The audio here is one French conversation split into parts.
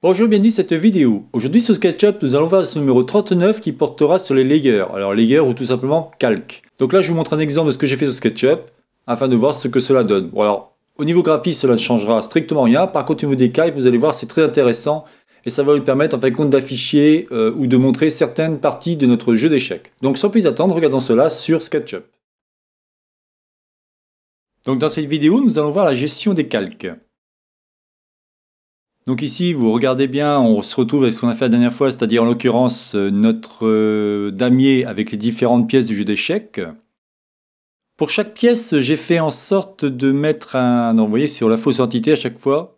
Bonjour, bienvenue à cette vidéo. Aujourd'hui sur SketchUp, nous allons voir ce numéro 39 qui portera sur les layers. Alors layers ou tout simplement calque. Donc là, je vous montre un exemple de ce que j'ai fait sur SketchUp afin de voir ce que cela donne. Bon alors, au niveau graphique cela ne changera strictement rien. Par contre, au niveau des calques, vous allez voir, c'est très intéressant et ça va vous permettre en fin de compte d'afficher euh, ou de montrer certaines parties de notre jeu d'échecs. Donc sans plus attendre, regardons cela sur SketchUp. Donc dans cette vidéo, nous allons voir la gestion des calques. Donc ici, vous regardez bien, on se retrouve avec ce qu'on a fait la dernière fois, c'est-à-dire en l'occurrence euh, notre euh, damier avec les différentes pièces du jeu d'échecs. Pour chaque pièce, j'ai fait en sorte de mettre un... Non, vous voyez, sur la fausse entité à chaque fois,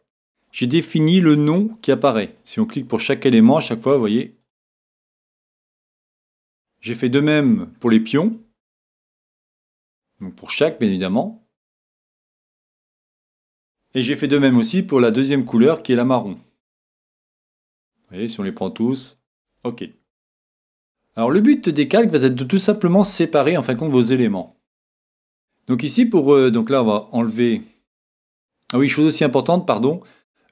j'ai défini le nom qui apparaît. Si on clique pour chaque élément, à chaque fois, vous voyez. J'ai fait de même pour les pions. Donc pour chaque, bien évidemment. Et j'ai fait de même aussi pour la deuxième couleur qui est la marron. Vous voyez, si on les prend tous, ok. Alors le but des calques va être de tout simplement séparer en fin de compte vos éléments. Donc ici, pour euh, donc là, on va enlever... Ah oui, chose aussi importante, pardon.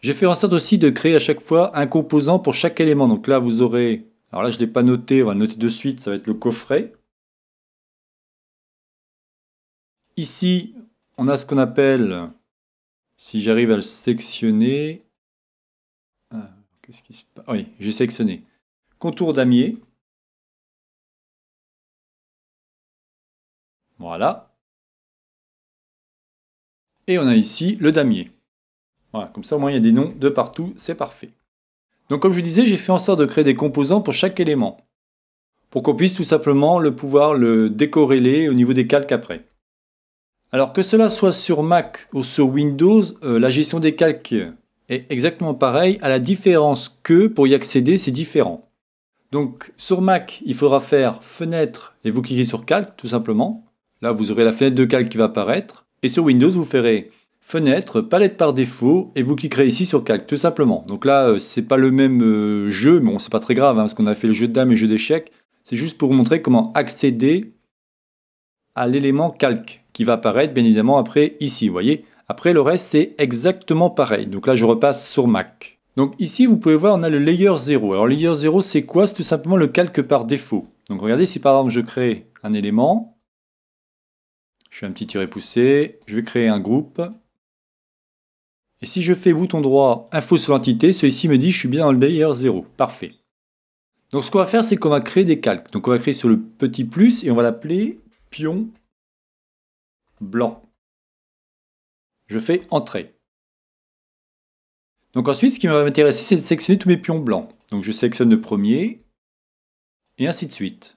J'ai fait en sorte aussi de créer à chaque fois un composant pour chaque élément. Donc là, vous aurez... Alors là, je ne l'ai pas noté, on va le noter de suite, ça va être le coffret. Ici, on a ce qu'on appelle si j'arrive à le sectionner... Ah, qu'est-ce qui se passe ah Oui, j'ai sectionné. Contour damier. Voilà. Et on a ici le damier. Voilà, comme ça au moins il y a des noms de partout, c'est parfait. Donc comme je vous disais, j'ai fait en sorte de créer des composants pour chaque élément. Pour qu'on puisse tout simplement le pouvoir le décorréler au niveau des calques après. Alors que cela soit sur Mac ou sur Windows, euh, la gestion des calques est exactement pareille, à la différence que pour y accéder, c'est différent. Donc sur Mac, il faudra faire fenêtre et vous cliquez sur calque tout simplement. Là, vous aurez la fenêtre de calque qui va apparaître. Et sur Windows, vous ferez fenêtre, palette par défaut, et vous cliquerez ici sur calque, tout simplement. Donc là, euh, c'est pas le même euh, jeu, mais bon, c'est pas très grave, hein, parce qu'on a fait le jeu de dames et le jeu d'échecs. C'est juste pour vous montrer comment accéder à l'élément calque qui va apparaître bien évidemment après ici, vous voyez. Après le reste, c'est exactement pareil. Donc là, je repasse sur Mac. Donc ici, vous pouvez voir, on a le layer 0. Alors, layer 0, c'est quoi C'est tout simplement le calque par défaut. Donc regardez, si par exemple, je crée un élément, je fais un petit tiré poussé, je vais créer un groupe. Et si je fais bouton droit, info sur l'entité, celui-ci me dit je suis bien dans le layer 0. Parfait. Donc ce qu'on va faire, c'est qu'on va créer des calques. Donc on va créer sur le petit plus et on va l'appeler pion blanc. Je fais entrer. Donc ensuite, ce qui va m'intéresser, c'est de sélectionner tous mes pions blancs. Donc je sélectionne le premier, et ainsi de suite.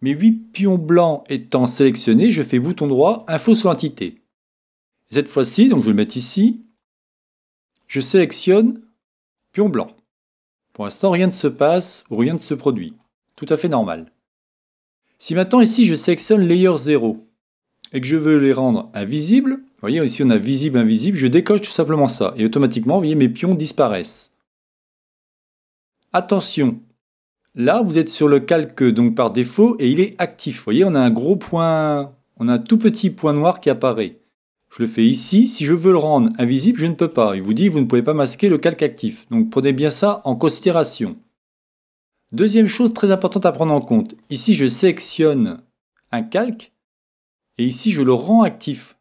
Mes 8 pions blancs étant sélectionnés, je fais bouton droit, info sur l'entité. Cette fois-ci, donc je vais le mettre ici, je sélectionne pion blanc. Pour l'instant, rien ne se passe ou rien ne se produit. Tout à fait normal. Si maintenant ici je sélectionne Layer 0 et que je veux les rendre invisibles, vous voyez ici on a visible, invisible, je décoche tout simplement ça et automatiquement voyez mes pions disparaissent. Attention, là vous êtes sur le calque donc par défaut et il est actif. Vous voyez on a un gros point, on a un tout petit point noir qui apparaît. Je le fais ici, si je veux le rendre invisible je ne peux pas. Il vous dit vous ne pouvez pas masquer le calque actif. Donc prenez bien ça en considération. Deuxième chose très importante à prendre en compte, ici je sélectionne un calque et ici je le rends actif.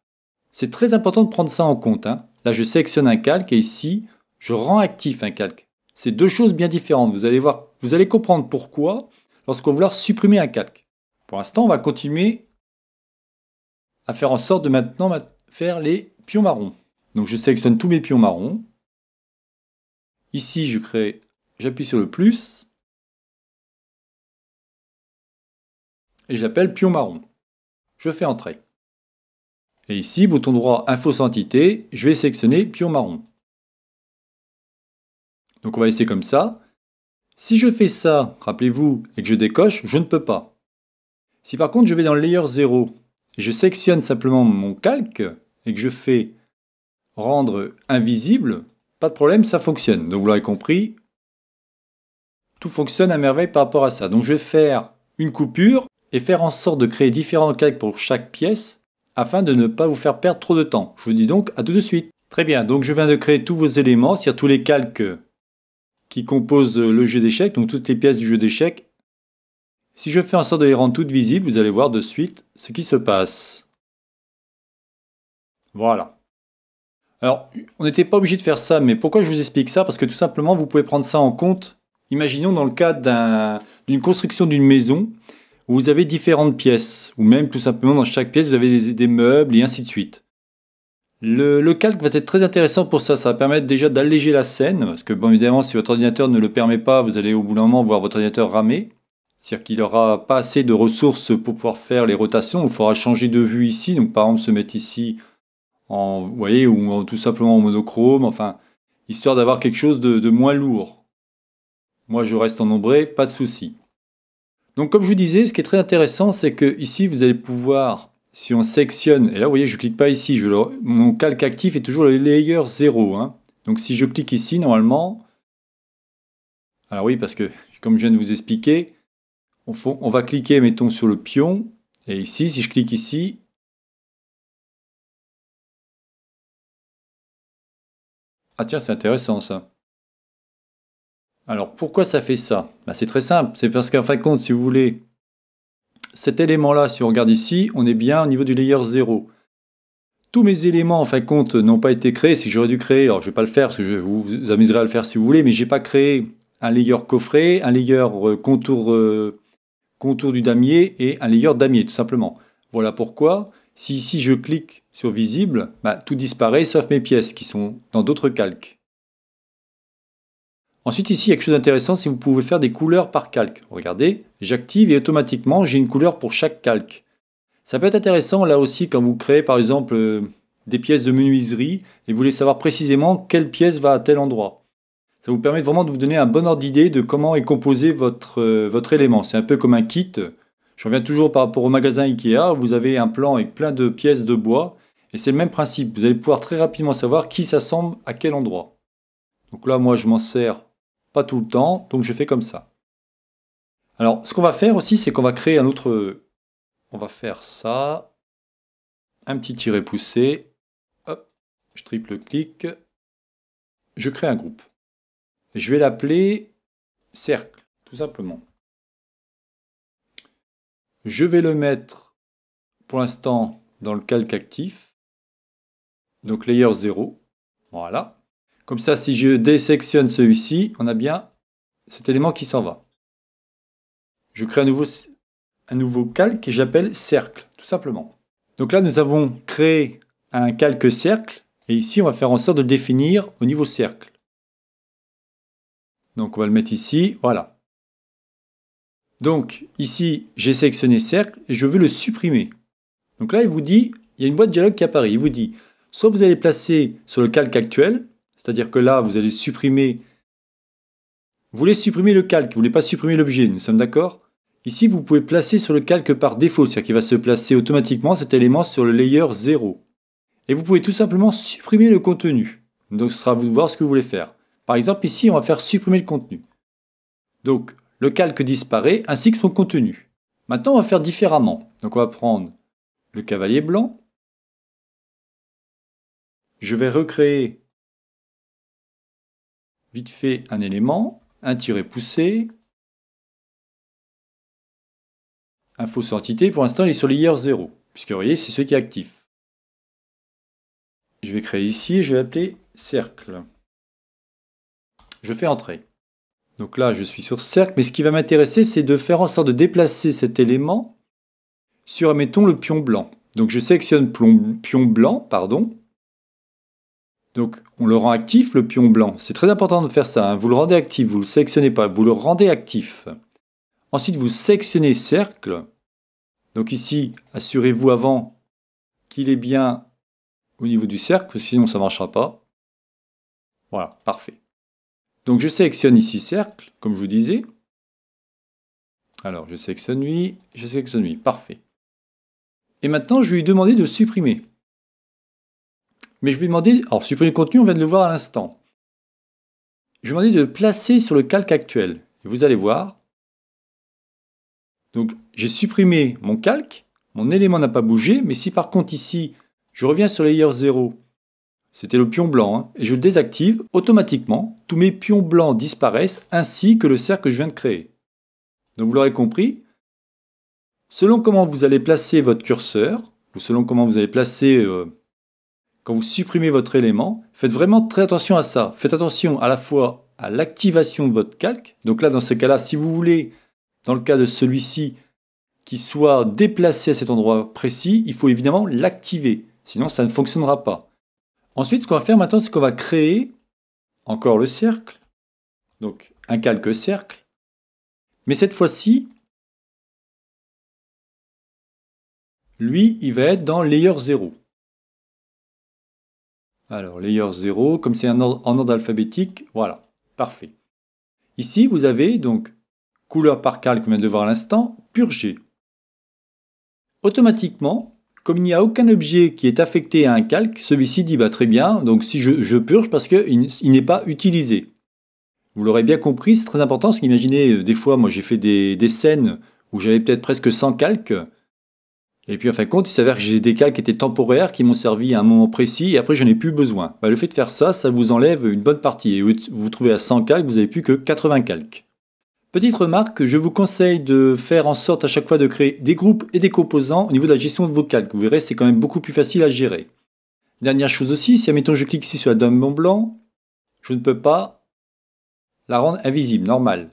C'est très important de prendre ça en compte. Hein. Là je sélectionne un calque et ici je rends actif un calque. C'est deux choses bien différentes. Vous allez, voir, vous allez comprendre pourquoi lorsqu'on va vouloir supprimer un calque. Pour l'instant, on va continuer à faire en sorte de maintenant faire les pions marrons. Donc je sélectionne tous mes pions marrons. Ici, je crée, j'appuie sur le plus, et j'appelle pion marron. Je fais entrer. Et ici, bouton droit Info je vais sélectionner pion marron. Donc on va laisser comme ça. Si je fais ça, rappelez-vous, et que je décoche, je ne peux pas. Si par contre je vais dans le layer 0 et je sélectionne simplement mon calque et que je fais rendre invisible, pas de problème, ça fonctionne. Donc vous l'aurez compris, tout fonctionne à merveille par rapport à ça. Donc je vais faire une coupure et faire en sorte de créer différents calques pour chaque pièce afin de ne pas vous faire perdre trop de temps. Je vous dis donc à tout de suite. Très bien, donc je viens de créer tous vos éléments, c'est-à-dire tous les calques qui composent le jeu d'échecs, donc toutes les pièces du jeu d'échecs. Si je fais en sorte de les rendre toutes visibles, vous allez voir de suite ce qui se passe. Voilà. Alors, on n'était pas obligé de faire ça, mais pourquoi je vous explique ça Parce que tout simplement, vous pouvez prendre ça en compte. Imaginons dans le cadre d'une construction d'une maison, où vous avez différentes pièces, ou même tout simplement dans chaque pièce, vous avez des, meubles et ainsi de suite. Le, calque va être très intéressant pour ça, ça va permettre déjà d'alléger la scène, parce que bon évidemment si votre ordinateur ne le permet pas, vous allez au bout d'un moment voir votre ordinateur ramer, c'est-à-dire qu'il n'aura pas assez de ressources pour pouvoir faire les rotations, il faudra changer de vue ici, donc par exemple se mettre ici en, vous voyez, ou tout simplement en monochrome, enfin, histoire d'avoir quelque chose de, de moins lourd. Moi je reste en ombré, pas de souci. Donc comme je vous disais, ce qui est très intéressant, c'est que ici vous allez pouvoir, si on sectionne, et là vous voyez je ne clique pas ici, je, mon calque actif est toujours le layer 0. Hein. Donc si je clique ici, normalement, alors oui parce que comme je viens de vous expliquer, on, on va cliquer mettons sur le pion, et ici si je clique ici, ah tiens c'est intéressant ça. Alors pourquoi ça fait ça bah, C'est très simple, c'est parce qu'en fin de compte, si vous voulez, cet élément-là, si on regarde ici, on est bien au niveau du layer 0. Tous mes éléments, en fin de compte, n'ont pas été créés. Si j'aurais dû créer, alors je ne vais pas le faire parce que je vous, vous amuserez à le faire si vous voulez, mais je n'ai pas créé un layer coffret, un layer euh, euh, contour, du damier et un layer damier, tout simplement. Voilà pourquoi, si ici je clique sur visible, bah, tout disparaît sauf mes pièces qui sont dans d'autres calques. Ensuite, ici, il y a quelque chose d'intéressant, c'est que vous pouvez faire des couleurs par calque. Regardez, j'active et automatiquement, j'ai une couleur pour chaque calque. Ça peut être intéressant, là aussi, quand vous créez, par exemple, euh, des pièces de menuiserie et vous voulez savoir précisément quelle pièce va à tel endroit. Ça vous permet vraiment de vous donner un bon ordre d'idée de comment est composé votre, euh, votre élément. C'est un peu comme un kit. Je reviens toujours par rapport au magasin Ikea, vous avez un plan avec plein de pièces de bois, et c'est le même principe, vous allez pouvoir très rapidement savoir qui s'assemble à quel endroit. Donc là, moi, je m'en sers pas tout le temps, donc je fais comme ça. Alors, ce qu'on va faire aussi, c'est qu'on va créer un autre... On va faire ça. Un petit tiret poussé. Hop, je triple clic. Je crée un groupe. Je vais l'appeler cercle, tout simplement. Je vais le mettre, pour l'instant, dans le calque actif. Donc, layer 0. Voilà. Comme ça, si je désectionne celui-ci, on a bien cet élément qui s'en va. Je crée un nouveau, calque que j'appelle cercle, tout simplement. Donc là, nous avons créé un calque cercle, et ici, on va faire en sorte de le définir au niveau cercle. Donc on va le mettre ici, voilà. Donc ici, j'ai sélectionné cercle, et je veux le supprimer. Donc là, il vous dit, il y a une boîte de dialogue qui apparaît, il vous dit, soit vous allez placer sur le calque actuel, c'est-à-dire que là, vous allez supprimer... Vous voulez supprimer le calque, vous ne voulez pas supprimer l'objet, nous sommes d'accord Ici, vous pouvez placer sur le calque par défaut, c'est-à-dire qu'il va se placer automatiquement cet élément sur le layer 0. Et vous pouvez tout simplement supprimer le contenu. Donc ce sera à vous de voir ce que vous voulez faire. Par exemple, ici, on va faire supprimer le contenu. Donc, le calque disparaît ainsi que son contenu. Maintenant, on va faire différemment. Donc, on va prendre le cavalier blanc. Je vais recréer vite fait un élément, un tiré poussé, un fausse entité. Pour l'instant, il est sur l'IR 0, puisque vous voyez, c'est celui qui est actif. Je vais créer ici je vais appeler cercle. Je fais entrer. Donc là, je suis sur cercle, mais ce qui va m'intéresser, c'est de faire en sorte de déplacer cet élément sur, mettons, le pion blanc. Donc je sélectionne pion blanc, pardon, donc on le rend actif, le pion blanc. C'est très important de faire ça. Hein. Vous le rendez actif, vous ne le sélectionnez pas, vous le rendez actif. Ensuite, vous sélectionnez cercle. Donc ici, assurez-vous avant qu'il est bien au niveau du cercle, sinon ça ne marchera pas. Voilà, parfait. Donc je sélectionne ici cercle, comme je vous disais. Alors je sélectionne lui, je sélectionne lui, parfait. Et maintenant, je vais lui demander de supprimer mais je vais demander, alors supprimer le contenu, on vient de le voir à l'instant. Je vais demander de placer sur le calque actuel. Et vous allez voir. Donc j'ai supprimé mon calque, mon élément n'a pas bougé, mais si par contre ici, je reviens sur layer 0, c'était le pion blanc, hein, et je le désactive, automatiquement, tous mes pions blancs disparaissent, ainsi que le cercle que je viens de créer. Donc vous l'aurez compris, selon comment vous allez placer votre curseur, ou selon comment vous allez placer euh, quand vous supprimez votre élément, faites vraiment très attention à ça. Faites attention à la fois à l'activation de votre calque. Donc là, dans ce cas-là, si vous voulez, dans le cas de celui-ci, qui soit déplacé à cet endroit précis, il faut évidemment l'activer. Sinon, ça ne fonctionnera pas. Ensuite, ce qu'on va faire maintenant, c'est qu'on va créer encore le cercle. Donc un calque cercle. Mais cette fois-ci, lui, il va être dans layer 0. Alors, layer 0, comme c'est en ordre alphabétique, voilà, parfait. Ici, vous avez donc couleur par calque, on vient de voir à l'instant, purgé. Automatiquement, comme il n'y a aucun objet qui est affecté à un calque, celui-ci dit bah, très bien, donc si je, purge parce qu'il n'est pas utilisé. Vous l'aurez bien compris, c'est très important, parce qu'imaginez, euh, des fois, moi j'ai fait des, des scènes où j'avais peut-être presque 100 calques, et puis en fin de compte, il s'avère que j'ai des calques qui étaient temporaires, qui m'ont servi à un moment précis, et après je n'ai plus besoin. Bah, le fait de faire ça, ça vous enlève une bonne partie, et vous vous trouvez à 100 calques, vous n'avez plus que 80 calques. Petite remarque, je vous conseille de faire en sorte à chaque fois de créer des groupes et des composants au niveau de la gestion de vos calques. Vous verrez, c'est quand même beaucoup plus facile à gérer. Dernière chose aussi, si admettons je clique ici sur la dame Blanc, je ne peux pas la rendre invisible, normal.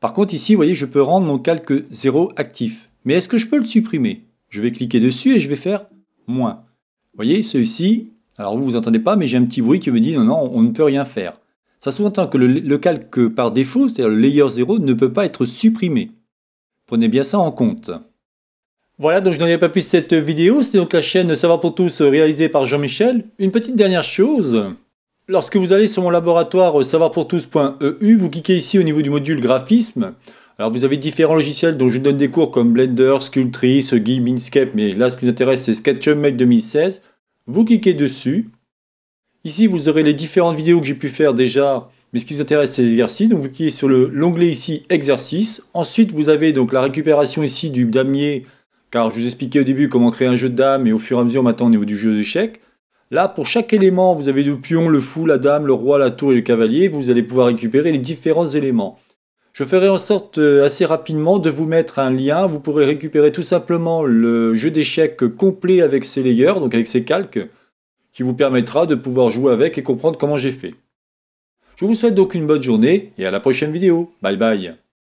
Par contre ici, vous voyez, je peux rendre mon calque 0 actif. Mais est-ce que je peux le supprimer Je vais cliquer dessus et je vais faire moins. Vous voyez, celui-ci, alors vous vous entendez pas, mais j'ai un petit bruit qui me dit non, non, on ne peut rien faire. Ça sous-entend que le, calque par défaut, c'est-à-dire le layer 0, ne peut pas être supprimé. Prenez bien ça en compte. Voilà, donc je n'en ai pas plus cette vidéo. C'était donc la chaîne Savoir pour tous réalisée par Jean-Michel. Une petite dernière chose. Lorsque vous allez sur mon laboratoire pour tous.eu », vous cliquez ici au niveau du module graphisme. Alors vous avez différents logiciels dont je donne des cours comme Blender, Sculptris, Guy, Minscape, mais là ce qui vous intéresse c'est SketchUp 2016. Vous cliquez dessus. Ici vous aurez les différentes vidéos que j'ai pu faire déjà, mais ce qui vous intéresse c'est l'exercice. Donc vous cliquez sur l'onglet ici exercice. Ensuite vous avez donc la récupération ici du damier, car je vous expliquais au début comment créer un jeu de dames et au fur et à mesure maintenant au niveau du jeu d'échecs. Là, pour chaque élément, vous avez le pion, le fou, la dame, le roi, la tour et le cavalier. Vous allez pouvoir récupérer les différents éléments. Je ferai en sorte euh, assez rapidement de vous mettre un lien. Vous pourrez récupérer tout simplement le jeu d'échecs complet avec ses layers, donc avec ses calques, qui vous permettra de pouvoir jouer avec et comprendre comment j'ai fait. Je vous souhaite donc une bonne journée et à la prochaine vidéo. Bye bye